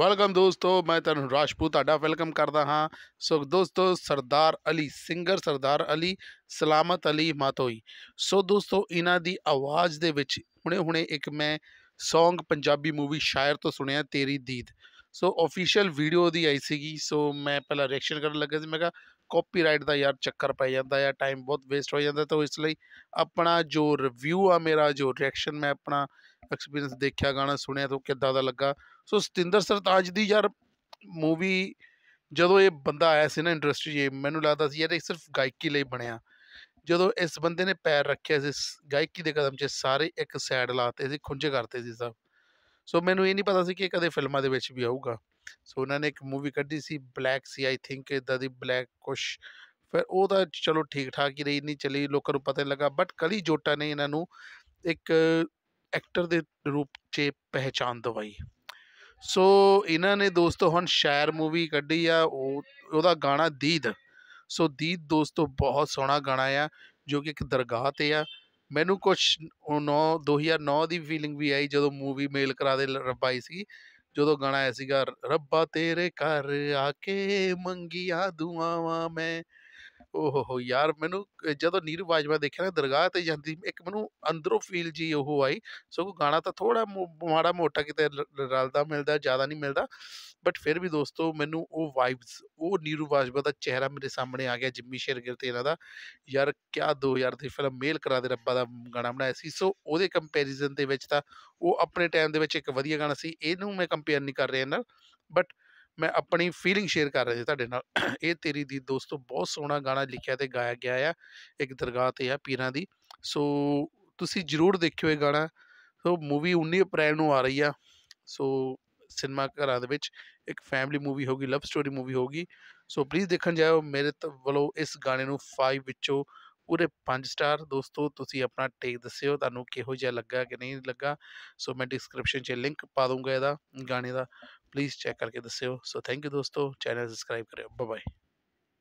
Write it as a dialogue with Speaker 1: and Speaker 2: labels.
Speaker 1: welcome ਦੋਸਤੋ ਮੈਂ ਤੁਹਾਨੂੰ ਰਾਜਪੂਤ ਤੁਹਾਡਾ ਵੈਲਕਮ ਕਰਦਾ ਹਾਂ ਸੋ ਦੋਸਤੋ ਸਰਦਾਰ ਅਲੀ ਸਿੰਗਰ ਸਰਦਾਰ ਅਲੀ ਸਲਾਮਤ ਅਲੀ ਮਾਤੋਈ ਸੋ ਦੋਸਤੋ ਇਹਨਾਂ ਦੀ ਆਵਾਜ਼ ਦੇ ਵਿੱਚ ਹੁਣੇ ਹੁਣੇ ਇੱਕ ਮੈਂ ਸੌਂਗ ਪੰਜਾਬੀ ਮੂਵੀ ਸ਼ਾਇਰ ਤੋਂ ਸੁਣਿਆ ਤੇਰੀ ਦੀਦ ਸੋ ਅਫੀਸ਼ੀਅਲ ਵੀਡੀਓ ਦੀ ਆਈ ਸੀਗੀ ਸੋ ਮੈਂ ਪਹਿਲਾਂ ਰਿਐਕਸ਼ਨ ਕਰਨ ਲੱਗਾ ਸੀ ਮੈਂ ਕਿਹਾ ਕਾਪੀਰਾਈਟ ਦਾ ਯਾਰ ਚੱਕਰ ਪੈ ਜਾਂਦਾ ਆ ਟਾਈਮ ਬਹੁਤ ਵੇਸਟ ਹੋ ਜਾਂਦਾ ਤਾਂ ਇਸ ਲਈ ਆਪਣਾ ਜੋ ਰਿਵਿਊ ਆ ਮੇਰਾ ਜੋ ਰਿਐਕਸ਼ਨ ਮੈਂ ਆਪਣਾ ਐਕਸਪੀਰੀਅੰਸ ਦੇਖਿਆ ਗਾਣਾ ਸੁਣਿਆ ਤਾਂ ਕਿੱਦਾਂ ਦਾ ਲੱਗਾ ਸੋ ਸਤਿੰਦਰ ਸਰਤਾਜ ਦੀ ਯਾਰ ਮੂਵੀ ਜਦੋਂ ਇਹ ਬੰਦਾ ਆਇਆ ਸੀ ਨਾ ਇੰਡਸਟਰੀ ਇਹ ਮੈਨੂੰ ਲੱਗਦਾ ਸੀ ਯਾਰ ਇਹ ਸਿਰਫ ਗਾਇਕੀ ਲਈ ਬਣਿਆ ਜਦੋਂ ਇਸ ਬੰਦੇ ਨੇ ਪੈਰ ਰੱਖਿਆ ਸੀ ਗਾਇਕੀ ਦੇ ਕਦਮ 'ਚ ਸਾਰੇ ਇੱਕ ਸਾਈਡ ਲਾਤੇ ਸੀ ਖੁੰਝੇ ਕਰਤੇ ਸੀ ਸਭ ਸੋ ਮੈਨੂੰ ਇਹ ਨਹੀਂ ਪਤਾ ਸੀ ਕਿ ਕਦੇ ਫਿਲਮਾਂ ਦੇ ਵਿੱਚ ਵੀ ਆਊਗਾ ਸੋ ਉਹਨਾਂ ਨੇ ਇੱਕ ਮੂਵੀ ਕੱਢੀ ਸੀ ਬਲੈਕ ਸੀ ਆਈ ਥਿੰਕ ਇਦਾਂ ਦੀ ਬਲੈਕ ਕੁਸ਼ ਫਿਰ ਉਹ ਤਾਂ ਚਲੋ ਠੀਕ ਠਾਕ ਹੀ ਰਹੀ ਨਹੀਂ ਚਲੀ ਲੋਕਾਂ ਨੂੰ ਪਤਾ ਲੱਗਾ ਬਟ ਕਲੀ ਜੋਟਾ ਨੇ ਇਹਨਾਂ ਨੂੰ ਇੱਕ ਐਕਟਰ ਦੇ ਰੂਪ 'ਚ ਪਹਿਚਾਨ ਦਵਾਈ ਸੋ ਇਹਨਾਂ ਨੇ ਦੋਸਤੋ ਹੁਣ ਸ਼ਾਇਰ ਮੂਵੀ ਕੱਢੀ ਆ ਉਹ ਉਹਦਾ ਗਾਣਾ ਦੀਦ ਸੋ ਦੀਦ ਦੋਸਤੋ ਬਹੁਤ ਸੋਹਣਾ ਗਾਣਾ ਆ ਜੋ ਕਿ ਇੱਕ ਦਰਗਾਹ ਤੇ ਆ ਮੈਨੂੰ ਕੁਝ 9 2009 ਦੀ ਫੀਲਿੰਗ ਵੀ ਆਈ ਜਦੋਂ ਮੂਵੀ ਮੇਲ ਕਰਾ ਦੇ ਰੱਬਾਈ ਸੀ ਜਦੋਂ ਗਾਣਾ ਆਇਆ ਸੀਗਾ ਰੱਬਾ ਤੇਰੇ ਘਰ ਆ ਕੇ ਮੰਗੀਆਂ ਦੁਆਵਾਂ ਮੈਂ ਓਹੋ ਯਾਰ ਮੈਨੂੰ ਜਦੋਂ ਨੀਰੂ ਬਾਜਵਾ ਦੇਖਿਆ ਨਾ ਦਰਗਾਹ ਤੇ ਜਾਂਦੀ ਇੱਕ ਮੈਨੂੰ ਅੰਦਰੋਂ ਫੀਲ ਜੀ ਉਹ ਆਈ ਸੋ ਗਾਣਾ ਤਾਂ ਥੋੜਾ ਮਾੜਾ ਮੋਟਾ ਕਿਤੇ ਰਲਦਾ ਮਿਲਦਾ ਜ਼ਿਆਦਾ ਨਹੀਂ ਮਿਲਦਾ ਬਟ ਫਿਰ ਵੀ ਦੋਸਤੋ ਮੈਨੂੰ ਉਹ ਵਾਈਬਸ ਉਹ ਨੀਰੂ ਬਾਜਵਾ ਦਾ ਚਿਹਰਾ ਮੇਰੇ ਸਾਹਮਣੇ ਆ ਗਿਆ ਜਿੰਮੀ ਸ਼ੇਰਗਿਲ ਤੇ ਇਹਨਾਂ ਦਾ ਯਾਰ ਕਿਆ ਦੋ ਯਾਰ ਦੀ ਫਿਲਮ ਮੇਲ ਕਰਾ ਦੇ ਰੱਬਾ ਦਾ ਗਾਣਾ ਬਣਾਇਆ ਸੀ ਸੋ ਉਹਦੇ ਕੰਪੈਰੀਜ਼ਨ ਦੇ ਵਿੱਚ ਤਾਂ ਉਹ ਆਪਣੇ ਟਾਈਮ ਦੇ ਵਿੱਚ ਇੱਕ ਵਧੀਆ ਗਾਣਾ ਸੀ ਇਹਨੂੰ ਮੈਂ ਕੰਪੇਅਰ ਨਹੀਂ ਕਰ ਰਿਹਾ ਨਾਲ ਬਟ ਮੈਂ ਆਪਣੀ ਫੀਲਿੰਗ ਸ਼ੇਅਰ ਕਰ ਰਿਹਾ ਜੀ ਤੁਹਾਡੇ ਨਾਲ ਇਹ ਤੇਰੀ ਦੀ ਦੋਸਤੋ ਬਹੁਤ ਸੋਹਣਾ ਗਾਣਾ ਲਿਖਿਆ ਤੇ ਗਾਇਆ ਗਿਆ ਆ ਇੱਕ ਦਰਗਾਹ ਤੇ ਆ ਪੀਰਾਂ ਦੀ ਸੋ ਤੁਸੀਂ ਜਰੂਰ ਦੇਖਿਓ ਇਹ ਗਾਣਾ ਸੋ ਮੂਵੀ 19 ਅਪ੍ਰੈਲ ਨੂੰ ਆ ਰਹੀ ਆ ਸੋ ਸਿਨੇਮਾ ਘਰਾਂ ਦੇ ਵਿੱਚ ਇੱਕ ਫੈਮਿਲੀ ਮੂਵੀ ਹੋਗੀ ਲਵ ਸਟੋਰੀ ਮੂਵੀ ਹੋਗੀ ਸੋ ਪਲੀਜ਼ ਦੇਖਣ ਜਾਓ ਮੇਰੇ ਵੱਲੋਂ ਇਸ ਗਾਣੇ ਨੂੰ 5 ਵਿੱਚੋਂ ਪੂਰੇ 5 ਸਟਾਰ ਦੋਸਤੋ ਤੁਸੀਂ ਆਪਣਾ ਟੇਕ ਦੱਸਿਓ ਤੁਹਾਨੂੰ ਕਿਹੋ ਜਿਹਾ ਲੱਗਾ ਕਿ ਨਹੀਂ ਲੱਗਾ ਸੋ ਮੈਂ ਡਿਸਕ੍ਰਿਪਸ਼ਨ 'ਚ ਲਿੰਕ ਪਾ ਦੂੰਗਾ ਇਹਦਾ ਗਾਣੇ ਦਾ ਪਲੀਜ਼ ਚੈੱਕ ਕਰਕੇ ਦੱਸਿਓ ਸੋ ਥੈਂਕ ਯੂ ਦੋਸਤੋ ਚੈਨਲ ਸਬਸਕ੍ਰਾਈਬ ਕਰਿਓ ਬਾਏ ਬਾਏ